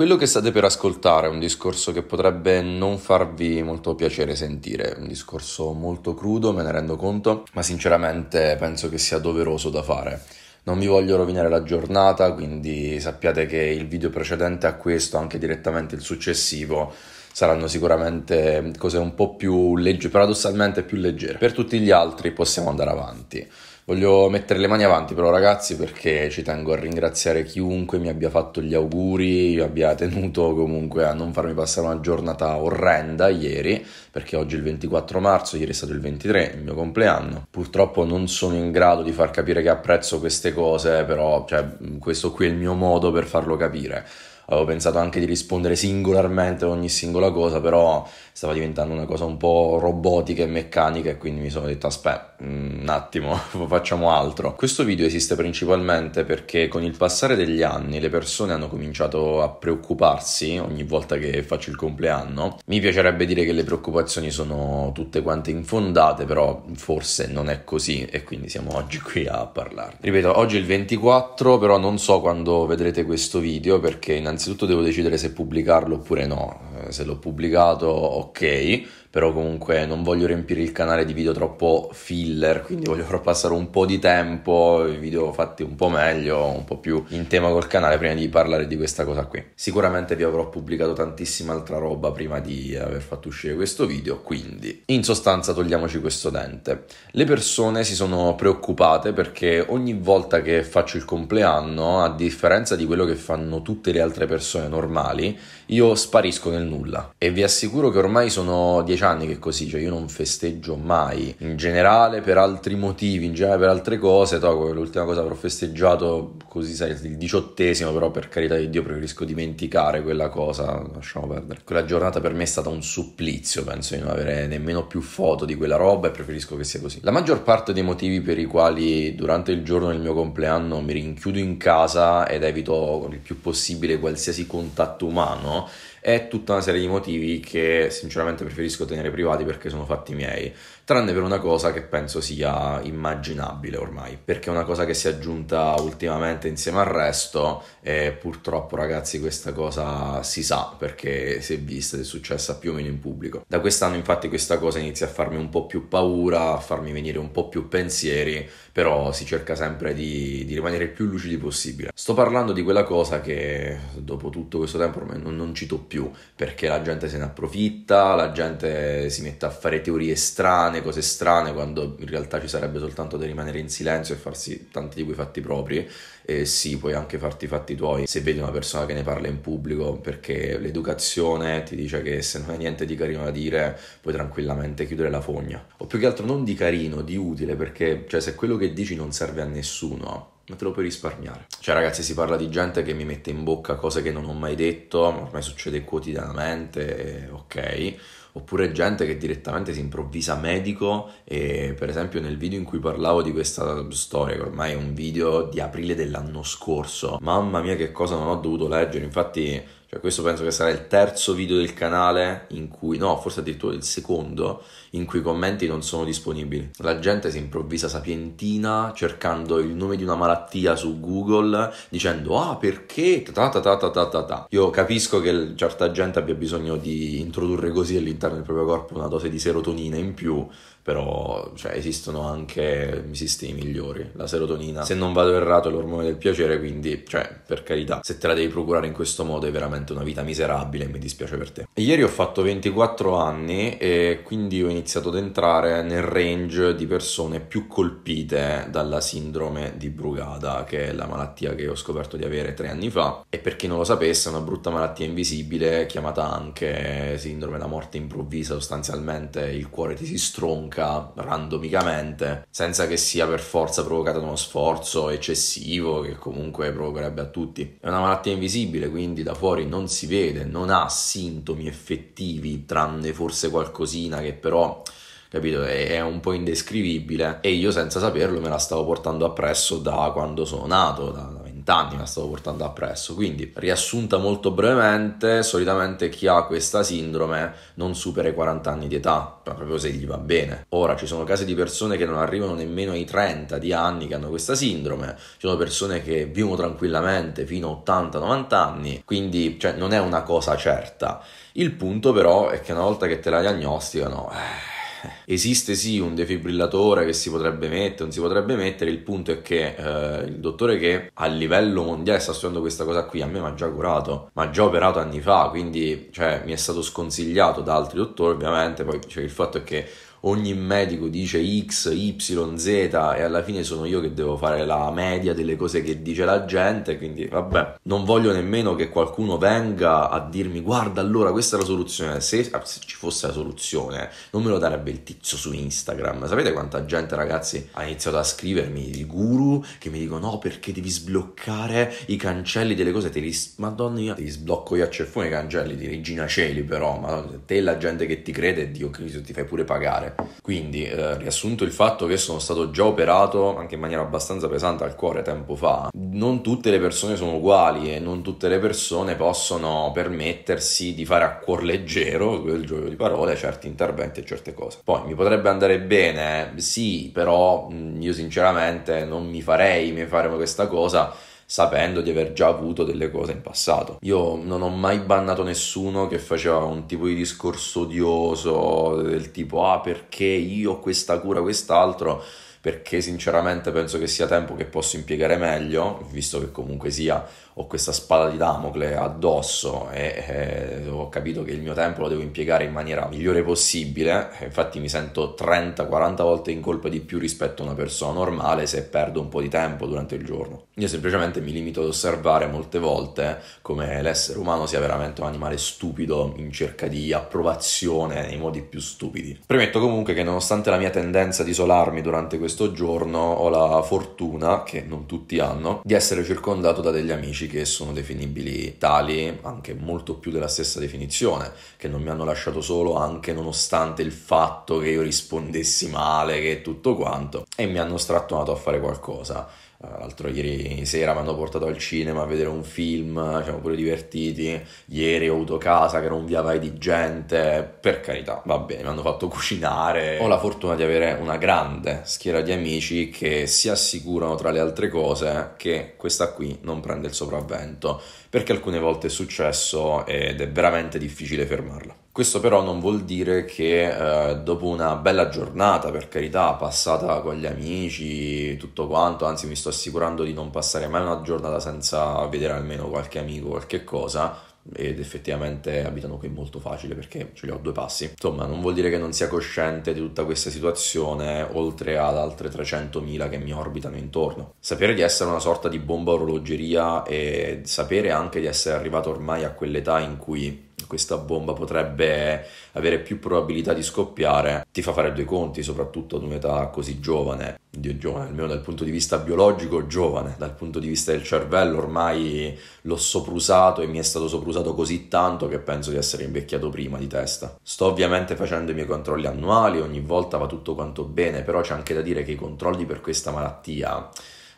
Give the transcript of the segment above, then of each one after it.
Quello che state per ascoltare è un discorso che potrebbe non farvi molto piacere sentire, un discorso molto crudo, me ne rendo conto, ma sinceramente penso che sia doveroso da fare. Non vi voglio rovinare la giornata, quindi sappiate che il video precedente a questo, anche direttamente il successivo, saranno sicuramente cose un po' più leggere, paradossalmente più leggere. Per tutti gli altri possiamo andare avanti. Voglio mettere le mani avanti però ragazzi perché ci tengo a ringraziare chiunque mi abbia fatto gli auguri, abbia tenuto comunque a non farmi passare una giornata orrenda ieri, perché oggi è il 24 marzo, ieri è stato il 23, il mio compleanno. Purtroppo non sono in grado di far capire che apprezzo queste cose, però cioè, questo qui è il mio modo per farlo capire avevo pensato anche di rispondere singolarmente a ogni singola cosa, però stava diventando una cosa un po' robotica e meccanica e quindi mi sono detto aspetta mm, un attimo, facciamo altro. Questo video esiste principalmente perché con il passare degli anni le persone hanno cominciato a preoccuparsi ogni volta che faccio il compleanno. Mi piacerebbe dire che le preoccupazioni sono tutte quante infondate, però forse non è così e quindi siamo oggi qui a parlarne. Ripeto, oggi è il 24, però non so quando vedrete questo video perché innanzitutto innanzitutto devo decidere se pubblicarlo oppure no. Eh, se l'ho pubblicato, ok però comunque non voglio riempire il canale di video troppo filler, quindi voglio far passare un po' di tempo, video fatti un po' meglio, un po' più in tema col canale prima di parlare di questa cosa qui. Sicuramente vi avrò pubblicato tantissima altra roba prima di aver fatto uscire questo video, quindi in sostanza togliamoci questo dente. Le persone si sono preoccupate perché ogni volta che faccio il compleanno, a differenza di quello che fanno tutte le altre persone normali, io sparisco nel nulla e vi assicuro che ormai sono 10 dieci anni che è così, cioè io non festeggio mai. In generale, per altri motivi, in generale per altre cose, toh, l'ultima cosa avrò festeggiato così, sai, il diciottesimo, però per carità di Dio preferisco dimenticare quella cosa, lasciamo perdere. Quella giornata per me è stata un supplizio, penso di non avere nemmeno più foto di quella roba e preferisco che sia così. La maggior parte dei motivi per i quali durante il giorno del mio compleanno mi rinchiudo in casa ed evito il più possibile qualsiasi contatto umano è tutta una serie di motivi che sinceramente preferisco tenere privati perché sono fatti miei tranne per una cosa che penso sia immaginabile ormai, perché è una cosa che si è aggiunta ultimamente insieme al resto e purtroppo ragazzi questa cosa si sa perché si è vista ed è successa più o meno in pubblico. Da quest'anno infatti questa cosa inizia a farmi un po' più paura, a farmi venire un po' più pensieri, però si cerca sempre di, di rimanere il più lucidi possibile. Sto parlando di quella cosa che dopo tutto questo tempo ormai non, non cito più, perché la gente se ne approfitta, la gente si mette a fare teorie strane, strane, cose strane, quando in realtà ci sarebbe soltanto da rimanere in silenzio e farsi tanti di quei fatti propri. E sì, puoi anche farti i fatti tuoi se vedi una persona che ne parla in pubblico, perché l'educazione ti dice che se non hai niente di carino da dire, puoi tranquillamente chiudere la fogna. O più che altro non di carino, di utile, perché cioè, se quello che dici non serve a nessuno, ma te lo puoi risparmiare. Cioè ragazzi si parla di gente che mi mette in bocca cose che non ho mai detto, ma ormai succede quotidianamente, ok? Oppure gente che direttamente si improvvisa medico e per esempio nel video in cui parlavo di questa storia, che ormai è un video di aprile dell'anno scorso, mamma mia che cosa non ho dovuto leggere, infatti cioè, questo penso che sarà il terzo video del canale in cui, no, forse addirittura il secondo, in cui i commenti non sono disponibili. La gente si improvvisa sapientina cercando il nome di una malattia su Google dicendo ah perché ta ta ta ta ta ta ta. Io capisco che certa gente abbia bisogno di introdurre così all'interno del proprio corpo una dose di serotonina in più però cioè, esistono anche sistemi migliori. La serotonina, se non vado errato, è l'ormone del piacere, quindi, cioè, per carità, se te la devi procurare in questo modo è veramente una vita miserabile e mi dispiace per te. Ieri ho fatto 24 anni e quindi ho iniziato ad entrare nel range di persone più colpite dalla sindrome di Brugada, che è la malattia che ho scoperto di avere tre anni fa. E per chi non lo sapesse, è una brutta malattia invisibile chiamata anche sindrome da morte improvvisa, sostanzialmente il cuore ti si stronca conca randomicamente, senza che sia per forza provocata da uno sforzo eccessivo che comunque provocherebbe a tutti. È una malattia invisibile, quindi da fuori non si vede, non ha sintomi effettivi, tranne forse qualcosina che però capito? È, un po' indescrivibile e io senza saperlo me la stavo portando appresso da quando sono nato, da, anni me la stavo portando appresso. Quindi, riassunta molto brevemente, solitamente chi ha questa sindrome non supera i 40 anni di età, proprio se gli va bene. Ora, ci sono casi di persone che non arrivano nemmeno ai 30 di anni che hanno questa sindrome, ci sono persone che vivono tranquillamente fino a 80-90 anni, quindi cioè, non è una cosa certa. Il punto però è che una volta che te la diagnosticano... Eh, eh, esiste sì un defibrillatore che si potrebbe mettere, non si potrebbe mettere, il punto è che eh, il dottore che a livello mondiale sta studiando questa cosa qui a me mi ha già curato, mi ha già operato anni fa, quindi cioè, mi è stato sconsigliato da altri dottori ovviamente, poi cioè, il fatto è che ogni medico dice X, Y, Z e alla fine sono io che devo fare la media delle cose che dice la gente, quindi vabbè, non voglio nemmeno che qualcuno venga a dirmi guarda allora questa è la soluzione, se, ah, se ci fosse la soluzione non me lo darebbe il tizio su Instagram, sapete quanta gente ragazzi ha iniziato a scrivermi di guru che mi dicono no perché devi sbloccare i cancelli delle cose, te li, madonna mia, te li sblocco io a ceffone i cancelli di Regina Celi però, ma te la gente che ti crede, Dio Cristo ti fai pure pagare quindi, eh, riassunto il fatto che sono stato già operato anche in maniera abbastanza pesante al cuore tempo fa, non tutte le persone sono uguali e non tutte le persone possono permettersi di fare a cuor leggero, quel gioco di parole, certi interventi e certe cose. Poi mi potrebbe andare bene, sì, però mm, io sinceramente non mi farei, mi faremo questa cosa sapendo di aver già avuto delle cose in passato. Io non ho mai bannato nessuno che faceva un tipo di discorso odioso del tipo ah perché io ho questa cura, quest'altro perché sinceramente penso che sia tempo che posso impiegare meglio, visto che comunque sia ho questa spada di Damocle addosso e, e eh, ho capito che il mio tempo lo devo impiegare in maniera migliore possibile, eh, infatti mi sento 30-40 volte in colpa di più rispetto a una persona normale se perdo un po' di tempo durante il giorno. Io semplicemente mi limito ad osservare molte volte come l'essere umano sia veramente un animale stupido in cerca di approvazione nei modi più stupidi. Premetto comunque che nonostante la mia tendenza ad isolarmi durante questo questo giorno ho la fortuna, che non tutti hanno, di essere circondato da degli amici che sono definibili tali, anche molto più della stessa definizione, che non mi hanno lasciato solo anche nonostante il fatto che io rispondessi male, che tutto quanto, e mi hanno strattonato a fare qualcosa L'altro ieri sera mi hanno portato al cinema a vedere un film, ci siamo pure divertiti. Ieri ho avuto casa che era un via vai di gente, per carità, va bene, mi hanno fatto cucinare. Ho la fortuna di avere una grande schiera di amici che si assicurano tra le altre cose che questa qui non prende il sopravvento, perché alcune volte è successo ed è veramente difficile fermarla. Questo però non vuol dire che eh, dopo una bella giornata, per carità, passata con gli amici, tutto quanto, anzi mi sto assicurando di non passare mai una giornata senza vedere almeno qualche amico, qualche cosa, ed effettivamente abitano qui molto facile perché ce li ho due passi. Insomma, non vuol dire che non sia cosciente di tutta questa situazione, oltre ad altre 300.000 che mi orbitano intorno. Sapere di essere una sorta di bomba orologeria e sapere anche di essere arrivato ormai a quell'età in cui questa bomba potrebbe avere più probabilità di scoppiare, ti fa fare due conti, soprattutto ad un'età così giovane. Dio giovane, almeno dal punto di vista biologico, giovane, dal punto di vista del cervello ormai l'ho soprusato e mi è stato soprusato così tanto che penso di essere invecchiato prima di testa. Sto ovviamente facendo i miei controlli annuali, ogni volta va tutto quanto bene, però c'è anche da dire che i controlli per questa malattia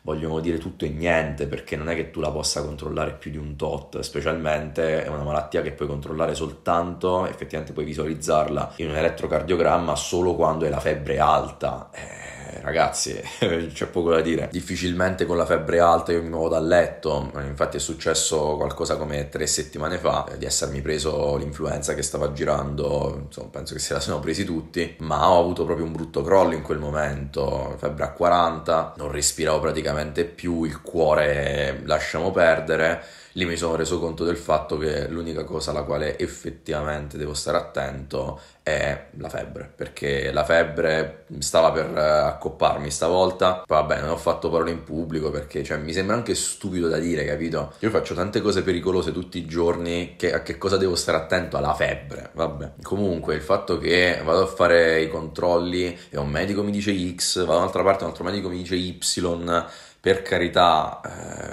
vogliono dire tutto e niente perché non è che tu la possa controllare più di un tot, specialmente è una malattia che puoi controllare soltanto, effettivamente puoi visualizzarla in un elettrocardiogramma solo quando è la febbre alta. Eh, eh, ragazzi, c'è poco da dire. Difficilmente con la febbre alta io mi muovo dal letto. Eh, infatti è successo qualcosa come tre settimane fa eh, di essermi preso l'influenza che stava girando. Insomma, penso che se la siano presi tutti. Ma ho avuto proprio un brutto crollo in quel momento. Febbre a 40, non respiravo praticamente più, il cuore lasciamo perdere lì mi sono reso conto del fatto che l'unica cosa alla quale effettivamente devo stare attento è la febbre, perché la febbre stava per eh, accopparmi stavolta, vabbè non ho fatto parole in pubblico perché cioè, mi sembra anche stupido da dire, capito? Io faccio tante cose pericolose tutti i giorni, che, a che cosa devo stare attento? Alla febbre, vabbè. Comunque il fatto che vado a fare i controlli e un medico mi dice X, vado da un'altra parte, e un altro medico mi dice Y, per carità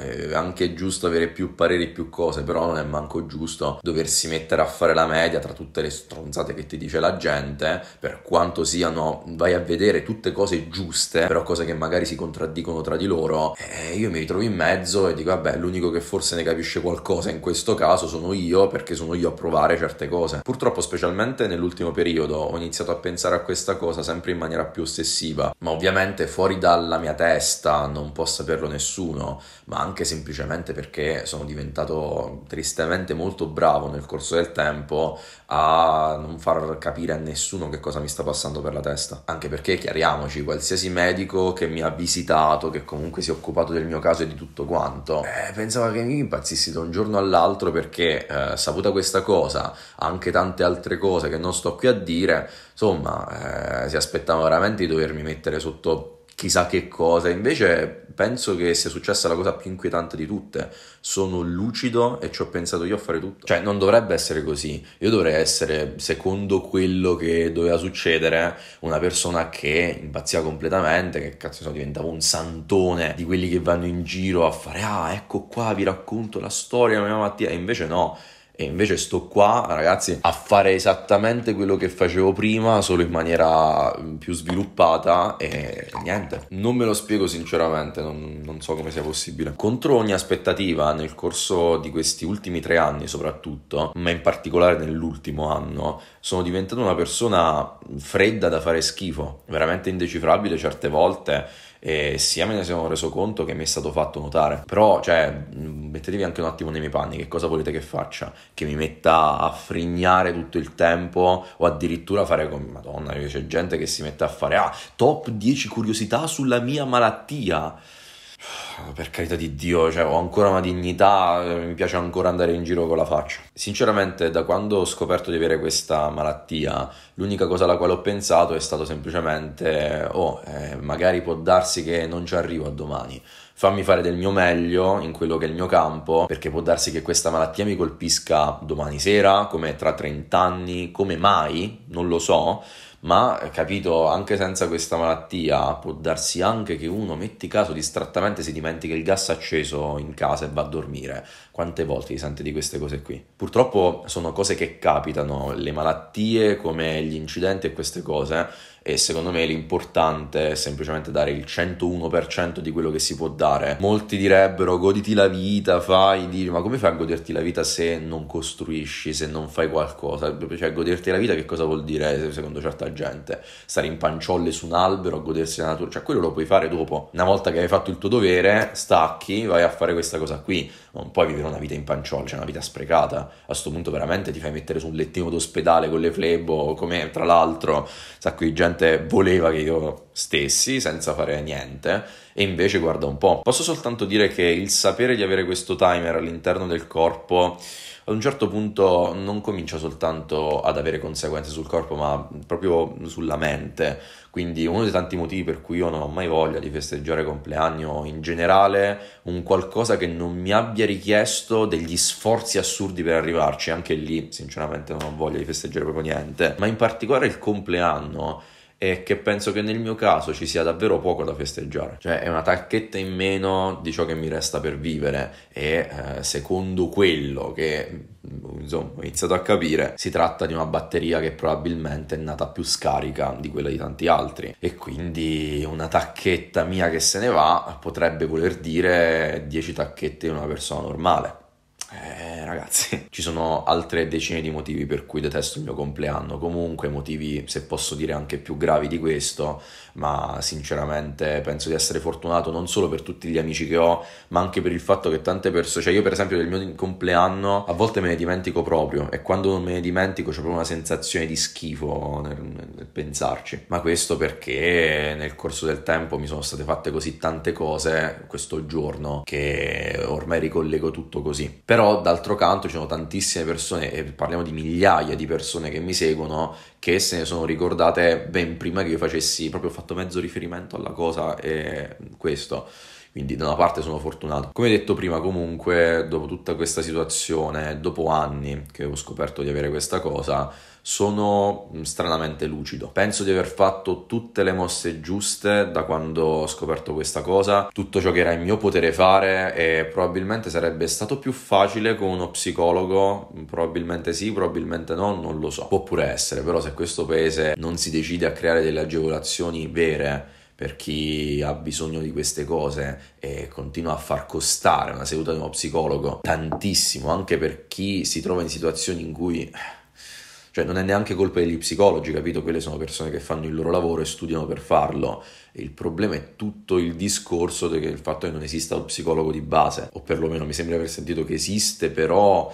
eh, anche è giusto avere più pareri, più cose, però non è manco giusto doversi mettere a fare la media tra tutte le stronzate che ti dice la gente, per quanto siano, vai a vedere tutte cose giuste, però cose che magari si contraddicono tra di loro, e eh, io mi ritrovo in mezzo e dico, vabbè, l'unico che forse ne capisce qualcosa in questo caso sono io, perché sono io a provare certe cose. Purtroppo, specialmente nell'ultimo periodo, ho iniziato a pensare a questa cosa sempre in maniera più ossessiva, ma ovviamente fuori dalla mia testa non posso saperlo nessuno, ma anche semplicemente perché sono diventato tristemente molto bravo nel corso del tempo a non far capire a nessuno che cosa mi sta passando per la testa. Anche perché, chiariamoci, qualsiasi medico che mi ha visitato, che comunque si è occupato del mio caso e di tutto quanto, eh, pensava che mi impazzissi da un giorno all'altro perché, eh, saputa questa cosa, anche tante altre cose che non sto qui a dire, insomma, eh, si aspettava veramente di dovermi mettere sotto chissà che cosa. Invece penso che sia successa la cosa più inquietante di tutte. Sono lucido e ci ho pensato io a fare tutto. Cioè, non dovrebbe essere così. Io dovrei essere, secondo quello che doveva succedere, una persona che impazziva completamente, che cazzo so, diventava un santone di quelli che vanno in giro a fare ah, ecco qua, vi racconto la storia della mia malattia. E invece no e invece sto qua, ragazzi, a fare esattamente quello che facevo prima, solo in maniera mm, più sviluppata e niente. Non me lo spiego sinceramente, non, non so come sia possibile. Contro ogni aspettativa, nel corso di questi ultimi tre anni soprattutto, ma in particolare nell'ultimo anno, sono diventato una persona fredda da fare schifo, veramente indecifrabile certe volte e sia me ne sono reso conto che mi è stato fatto notare. Però, cioè, mettetevi anche un attimo nei miei panni, che cosa volete che faccia? Che mi metta a frignare tutto il tempo o addirittura fare come Madonna, c'è gente che si mette a fare ah, top 10 curiosità sulla mia malattia. Ah, per carità di Dio, cioè, ho ancora una dignità, eh, mi piace ancora andare in giro con la faccia. Sinceramente, da quando ho scoperto di avere questa malattia, l'unica cosa alla quale ho pensato è stato semplicemente, oh, eh, magari può darsi che non ci arrivo a domani. Fammi fare del mio meglio in quello che è il mio campo, perché può darsi che questa malattia mi colpisca domani sera, come tra 30 anni, come mai, non lo so ma capito, anche senza questa malattia può darsi anche che uno, metti caso, distrattamente si dimentichi il gas acceso in casa e va a dormire. Quante volte ti senti di queste cose qui? Purtroppo sono cose che capitano, le malattie come gli incidenti e queste cose e secondo me l'importante è semplicemente dare il 101% di quello che si può dare. Molti direbbero goditi la vita, fai, dici, ma come fai a goderti la vita se non costruisci, se non fai qualcosa? Cioè goderti la vita che cosa vuol dire secondo certa gente? Stare in panciolle su un albero a godersi la natura, cioè quello lo puoi fare dopo. Una volta che hai fatto il tuo dovere, stacchi, vai a fare questa cosa qui non puoi vivere una vita in panciolla, cioè una vita sprecata. A questo punto veramente ti fai mettere su un lettino d'ospedale con le flebo, come tra l'altro sacco di gente voleva che io stessi senza fare niente. E invece guarda un po'. Posso soltanto dire che il sapere di avere questo timer all'interno del corpo ad un certo punto non comincia soltanto ad avere conseguenze sul corpo, ma proprio sulla mente. Quindi uno dei tanti motivi per cui io non ho mai voglia di festeggiare compleanno o in generale un qualcosa che non mi abbia richiesto degli sforzi assurdi per arrivarci, anche lì sinceramente non ho voglia di festeggiare proprio niente, ma in particolare il compleanno e che penso che nel mio caso ci sia davvero poco da festeggiare. Cioè è una tacchetta in meno di ciò che mi resta per vivere e eh, secondo quello che mm, insomma, ho iniziato a capire, si tratta di una batteria che probabilmente è nata più scarica di quella di tanti altri e quindi una tacchetta mia che se ne va potrebbe voler dire 10 tacchette di una persona normale. Eh, ragazzi, ci sono altre decine di motivi per cui detesto il mio compleanno. Comunque, motivi, se posso dire, anche più gravi di questo, ma sinceramente penso di essere fortunato non solo per tutti gli amici che ho, ma anche per il fatto che tante persone, cioè io per esempio del mio compleanno a volte me ne dimentico proprio e quando non me ne dimentico c'è proprio una sensazione di schifo nel, nel pensarci, ma questo perché nel corso del tempo mi sono state fatte così tante cose questo giorno che ormai ricollego tutto così, però d'altro canto ci sono tantissime persone e parliamo di migliaia di persone che mi seguono che se ne sono ricordate ben prima che io facessi, proprio ho fatto mezzo riferimento alla cosa e questo. Quindi da una parte sono fortunato. Come detto prima, comunque, dopo tutta questa situazione, dopo anni che ho scoperto di avere questa cosa, sono mm, stranamente lucido. Penso di aver fatto tutte le mosse giuste da quando ho scoperto questa cosa, tutto ciò che era in mio potere fare e probabilmente sarebbe stato più facile con uno psicologo, mm, probabilmente sì, probabilmente no, non lo so. Può pure essere, però se questo paese non si decide a creare delle agevolazioni vere per chi ha bisogno di queste cose e continua a far costare una seduta di uno psicologo tantissimo, anche per chi si trova in situazioni in cui eh, cioè non è neanche colpa degli psicologi, capito? Quelle sono persone che fanno il loro lavoro e studiano per farlo. Il problema è tutto il discorso del fatto che non esista lo psicologo di base, o perlomeno mi sembra aver sentito che esiste, però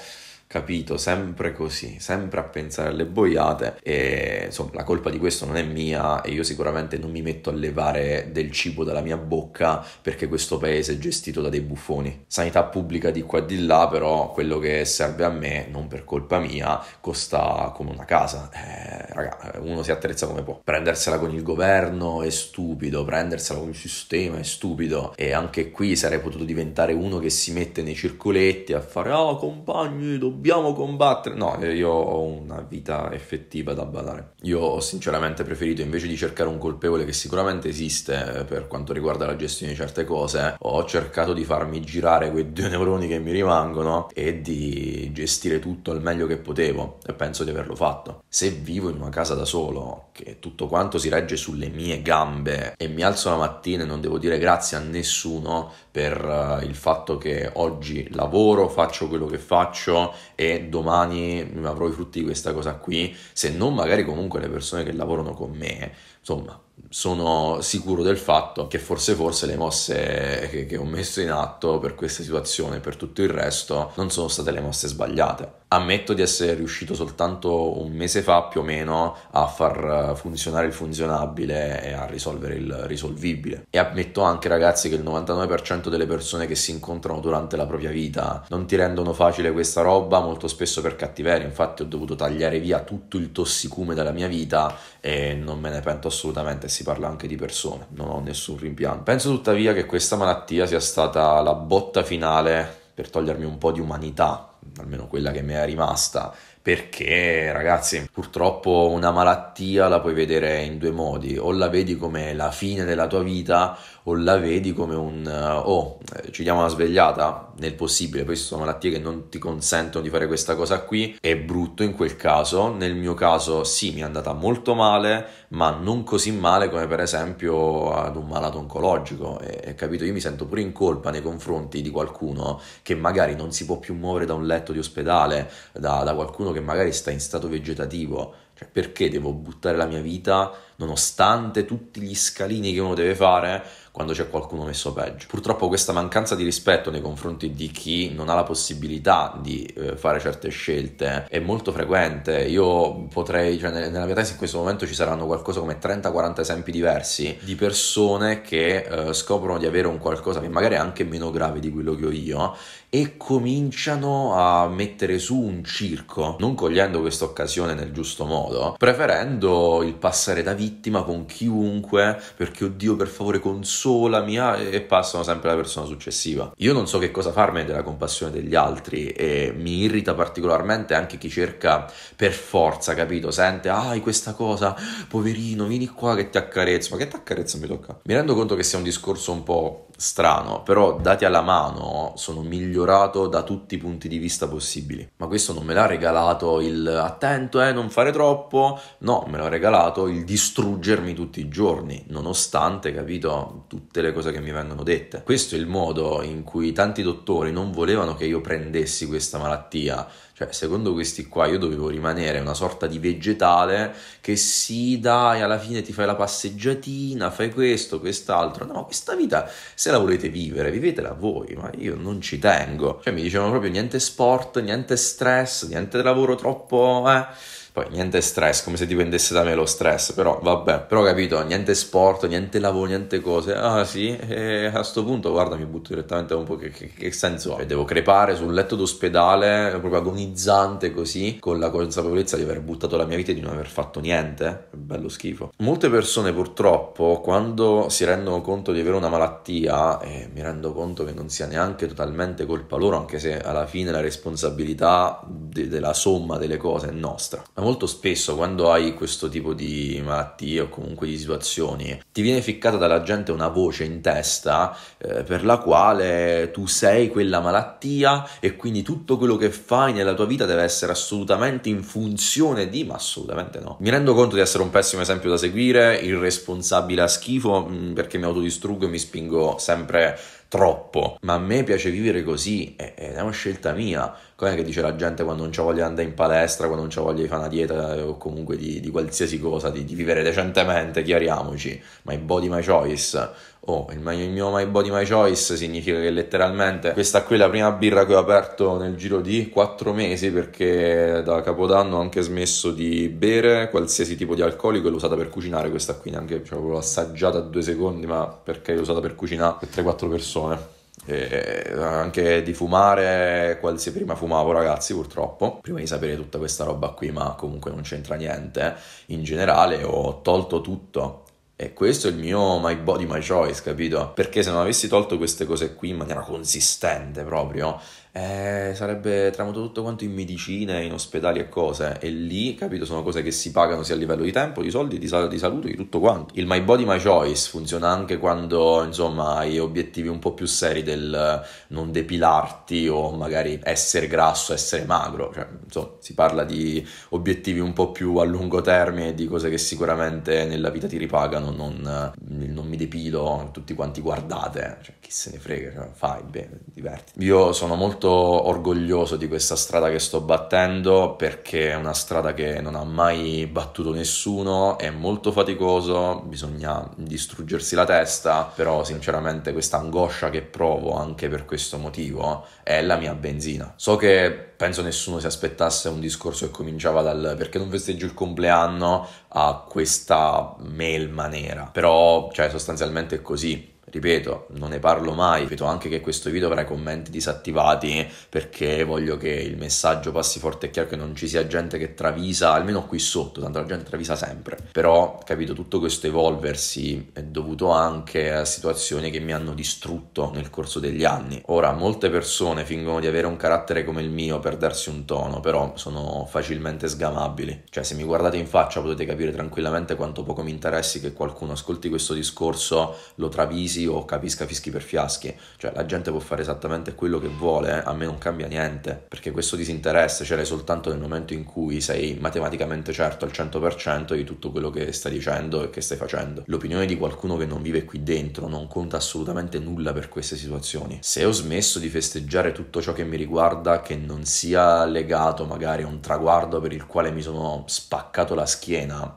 capito, sempre così, sempre a pensare alle boiate e insomma la colpa di questo non è mia e io sicuramente non mi metto a levare del cibo dalla mia bocca perché questo paese è gestito da dei buffoni. Sanità pubblica di qua e di là però quello che serve a me, non per colpa mia, costa come una casa. Eh, raga, uno si attrezza come può. Prendersela con il governo è stupido, prendersela con il sistema è stupido e anche qui sarei potuto diventare uno che si mette nei circoletti a fare ah oh, compagni, dobbiamo dobbiamo combattere. No, eh, io ho una vita effettiva da badare. Io ho sinceramente preferito invece di cercare un colpevole che sicuramente esiste eh, per quanto riguarda la gestione di certe cose, ho cercato di farmi girare quei due neuroni che mi rimangono e di gestire tutto al meglio che potevo e penso di averlo fatto. Se vivo in una casa da solo, che tutto quanto si regge sulle mie gambe e mi alzo la mattina e non devo dire grazie a nessuno, per eh, il fatto che oggi lavoro, faccio quello che faccio e domani avrò i frutti di questa cosa qui, se non magari comunque le persone che lavorano con me. Insomma, sono sicuro del fatto che forse forse le mosse che, che, ho messo in atto per questa situazione e per tutto il resto non sono state le mosse sbagliate. Ammetto di essere riuscito soltanto un mese fa più o meno a far funzionare il funzionabile e a risolvere il risolvibile. E ammetto anche ragazzi che il 99% delle persone che si incontrano durante la propria vita non ti rendono facile questa roba molto spesso per cattiveria. Infatti ho dovuto tagliare via tutto il tossicume dalla mia vita e non me ne pento assolutamente ovviamente si parla anche di persone, non ho nessun rimpianto. Penso tuttavia che questa malattia sia stata la botta finale per togliermi un po' di umanità, almeno quella che mi è rimasta, perché ragazzi purtroppo una malattia la puoi vedere in due modi, o la vedi come la fine della tua vita o la vedi come un eh, oh eh, ci diamo una svegliata nel possibile, poi sono malattie che non ti consentono di fare questa cosa qui, è brutto in quel caso, nel mio caso sì mi è andata molto male, ma non così male come per esempio ad un malato oncologico, e, capito io mi sento pure in colpa nei confronti di qualcuno che magari non si può più muovere da un letto di ospedale, da, da qualcuno che che magari sta in stato vegetativo, cioè perché devo buttare la mia vita nonostante tutti gli scalini che uno deve fare quando c'è qualcuno messo peggio. Purtroppo questa mancanza di rispetto nei confronti di chi non ha la possibilità di eh, fare certe scelte è molto frequente. Io potrei, cioè nella mia tesi in questo momento ci saranno qualcosa come 30-40 esempi diversi di persone che eh, scoprono di avere un qualcosa che magari è anche meno grave di quello che ho io e cominciano a mettere su un circo, non cogliendo questa occasione nel giusto modo, preferendo il passare da vittima con chiunque perché oddio per favore consolami ah, e passano sempre alla persona successiva. Io non so che cosa farmi della compassione degli altri e mi irrita particolarmente anche chi cerca per forza, capito? Sente, ah, hai questa cosa, poverino, vieni qua che ti accarezzo, ma che ti accarezzo mi tocca? Mi rendo conto che sia un discorso un po' strano, però dati alla mano sono migliorato da tutti i punti di vista possibili. Ma questo non me l'ha regalato il attento, eh, non fare troppo, no, me l'ha regalato il distruggermi tutti i giorni, nonostante, capito, tutte le cose che mi vengono dette. Questo è il modo in cui tanti dottori non volevano che io prendessi questa malattia, cioè, secondo questi qua io dovevo rimanere una sorta di vegetale che sì, dai, alla fine ti fai la passeggiatina, fai questo, quest'altro. No, questa vita, se la volete vivere, vivetela voi, ma io non ci tengo. Cioè, mi dicevano proprio niente sport, niente stress, niente lavoro troppo, eh poi niente stress, come se dipendesse da me lo stress, però vabbè, però capito, niente sport, niente lavoro, niente cose. Ah sì, e a questo punto guarda mi butto direttamente un po' che, che, che senso ha? Devo crepare sul letto d'ospedale, proprio agonizzante così, con la consapevolezza di aver buttato la mia vita e di non aver fatto niente. Bello schifo. Molte persone purtroppo quando si rendono conto di avere una malattia, e eh, mi rendo conto che non sia neanche totalmente colpa loro, anche se alla fine la responsabilità de- della somma delle cose è nostra. Ma molto spesso quando hai questo tipo di malattie o comunque di situazioni, ti viene ficcata dalla gente una voce in testa eh, per la quale tu sei quella malattia e quindi tutto quello che fai nella tua vita deve essere assolutamente in funzione di, ma assolutamente no. Mi rendo conto di essere un pessimo esempio da seguire, irresponsabile a schifo mm, perché mi autodistruggo e mi spingo sempre troppo, ma a me piace vivere così, ed è una scelta mia com'è che dice la gente quando non c'ha voglia di andare in palestra, quando non c'ha voglia di fare una dieta eh, o comunque di, di qualsiasi cosa, di, di, vivere decentemente, chiariamoci, my body my choice. Oh, il, my, il mio my body my choice significa che letteralmente questa qui è la prima birra che ho aperto nel giro di 4 mesi perché da Capodanno ho anche smesso di bere qualsiasi tipo di alcolico e l'ho usata per cucinare questa qui, neanche cioè, l'ho assaggiata a due secondi ma perché l'ho usata per cucinare per 3-4 persone eh, anche di fumare, qualsiasi prima fumavo ragazzi purtroppo, prima di sapere tutta questa roba qui, ma comunque non c'entra niente, in generale ho tolto tutto. E questo è il mio my body, my choice, capito? Perché se non avessi tolto queste cose qui in maniera consistente proprio, eh, sarebbe tramuto tutto quanto in medicina, in ospedali e cose. E lì, capito, sono cose che si pagano sia a livello di tempo, di soldi, di, sal- di salute, di tutto quanto. Il My Body My Choice funziona anche quando, insomma, hai obiettivi un po' più seri del non depilarti o magari essere grasso, essere magro. Cioè, insomma, si parla di obiettivi un po' più a lungo termine, di cose che sicuramente nella vita ti ripagano, non non mi depilo, tutti quanti guardate, cioè, chi se ne frega, cioè, fai bene, diverti. Io sono molto orgoglioso di questa strada che sto battendo perché è una strada che non ha mai battuto nessuno, è molto faticoso, bisogna distruggersi la testa, però sinceramente questa angoscia che provo anche per questo motivo è la mia benzina. So che penso nessuno si aspettasse un discorso che cominciava dal perché non festeggio il compleanno a questa mail maniera, però cioè sostanzialmente è così ripeto, non ne parlo mai, ripeto anche che questo video avrà i commenti disattivati perché voglio che il messaggio passi forte e chiaro che non ci sia gente che travisa, almeno qui sotto, tanto la gente travisa sempre. Però, capito, tutto questo evolversi è dovuto anche a situazioni che mi hanno distrutto nel corso degli anni. Ora, molte persone fingono di avere un carattere come il mio per darsi un tono, però sono facilmente sgamabili. Cioè, se mi guardate in faccia potete capire tranquillamente quanto poco mi interessi che qualcuno ascolti questo discorso, lo travisi o capisca fischi per fiaschi, cioè la gente può fare esattamente quello che vuole, eh? a me non cambia niente, perché questo disinteresse ce l'hai soltanto nel momento in cui sei matematicamente certo al 100% di tutto quello che stai dicendo e che stai facendo. L'opinione di qualcuno che non vive qui dentro non conta assolutamente nulla per queste situazioni. Se ho smesso di festeggiare tutto ciò che mi riguarda, che non sia legato magari a un traguardo per il quale mi sono spaccato la schiena,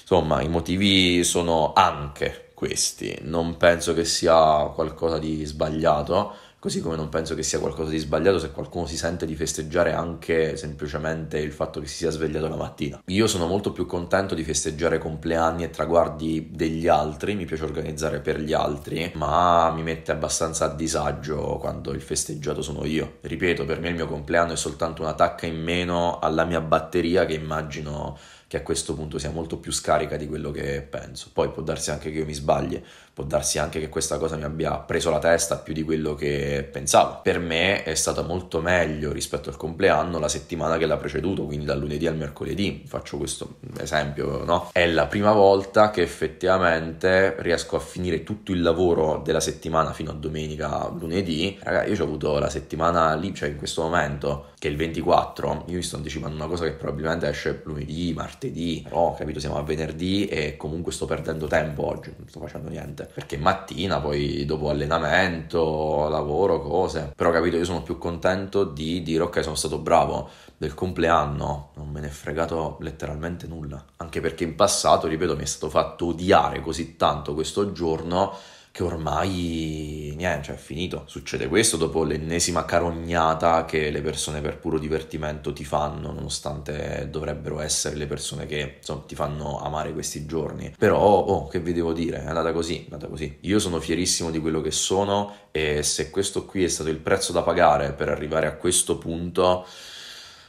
insomma i motivi sono anche questi. Non penso che sia qualcosa di sbagliato, così come non penso che sia qualcosa di sbagliato se qualcuno si sente di festeggiare anche semplicemente il fatto che si sia svegliato la mattina. Io sono molto più contento di festeggiare compleanni e traguardi degli altri, mi piace organizzare per gli altri, ma mi mette abbastanza a disagio quando il festeggiato sono io. Ripeto, per me il mio compleanno è soltanto una tacca in meno alla mia batteria che immagino che a questo punto sia molto più scarica di quello che penso. Poi può darsi anche che io mi sbagli, può darsi anche che questa cosa mi abbia preso la testa più di quello che pensavo. Per me è stata molto meglio rispetto al compleanno la settimana che l'ha preceduto, quindi dal lunedì al mercoledì. Faccio questo esempio, no? È la prima volta che effettivamente riesco a finire tutto il lavoro della settimana fino a domenica, lunedì. Raga, io ci ho avuto la settimana lì, cioè in questo momento, che è il 24, io mi sto anticipando una cosa che probabilmente esce lunedì, martedì, no, capito, siamo a venerdì e comunque sto perdendo tempo oggi, non sto facendo niente perché mattina poi dopo allenamento, lavoro, cose. Però capito, io sono più contento di dire ok, sono stato bravo del compleanno, non me ne è fregato letteralmente nulla. Anche perché in passato, ripeto, mi è stato fatto odiare così tanto questo giorno che ormai niente, cioè è finito. Succede questo dopo l'ennesima carognata che le persone per puro divertimento ti fanno, nonostante dovrebbero essere le persone che insomma, ti fanno amare questi giorni. Però, oh, che vi devo dire, è andata così, è andata così. Io sono fierissimo di quello che sono e se questo qui è stato il prezzo da pagare per arrivare a questo punto,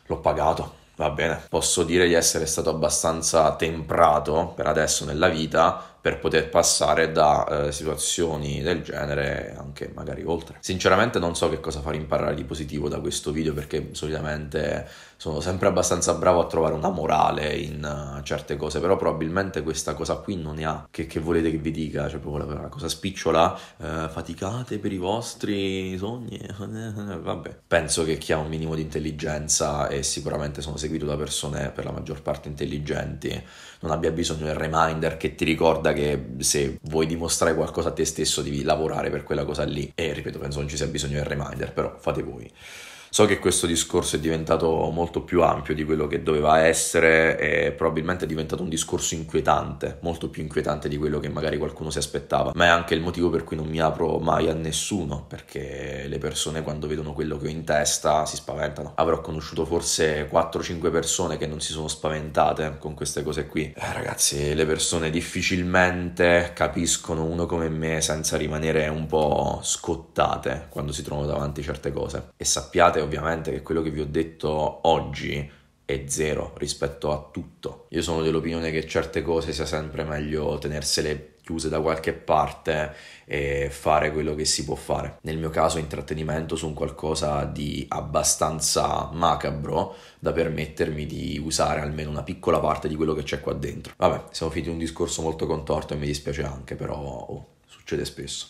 l'ho pagato. Va bene, posso dire di essere stato abbastanza temprato per adesso nella vita, per poter passare da eh, situazioni del genere anche magari oltre. Sinceramente non so che cosa far imparare di positivo da questo video perché solitamente sono sempre abbastanza bravo a trovare una morale in uh, certe cose, però probabilmente questa cosa qui non ne ha. Che, che volete che vi dica? Cioè proprio la, la cosa spicciola, eh, faticate per i vostri sogni, vabbè. Penso che chi ha un minimo di intelligenza e sicuramente sono seguito da persone per la maggior parte intelligenti, non abbia bisogno del reminder che ti ricorda che se vuoi dimostrare qualcosa a te stesso devi lavorare per quella cosa lì. E ripeto, penso non ci sia bisogno del reminder, però fate voi. So che questo discorso è diventato molto più ampio di quello che doveva essere e probabilmente è diventato un discorso inquietante, molto più inquietante di quello che magari qualcuno si aspettava, ma è anche il motivo per cui non mi apro mai a nessuno, perché le persone quando vedono quello che ho in testa si spaventano. Avrò conosciuto forse 4-5 persone che non si sono spaventate con queste cose qui. Eh, ragazzi, le persone difficilmente capiscono uno come me senza rimanere un po' scottate quando si trovano davanti certe cose. E sappiate considerate ovviamente che quello che vi ho detto oggi è zero rispetto a tutto. Io sono dell'opinione che certe cose sia sempre meglio tenersele chiuse da qualche parte e fare quello che si può fare. Nel mio caso intrattenimento su un qualcosa di abbastanza macabro da permettermi di usare almeno una piccola parte di quello che c'è qua dentro. Vabbè, siamo finiti un discorso molto contorto e mi dispiace anche, però oh, succede spesso.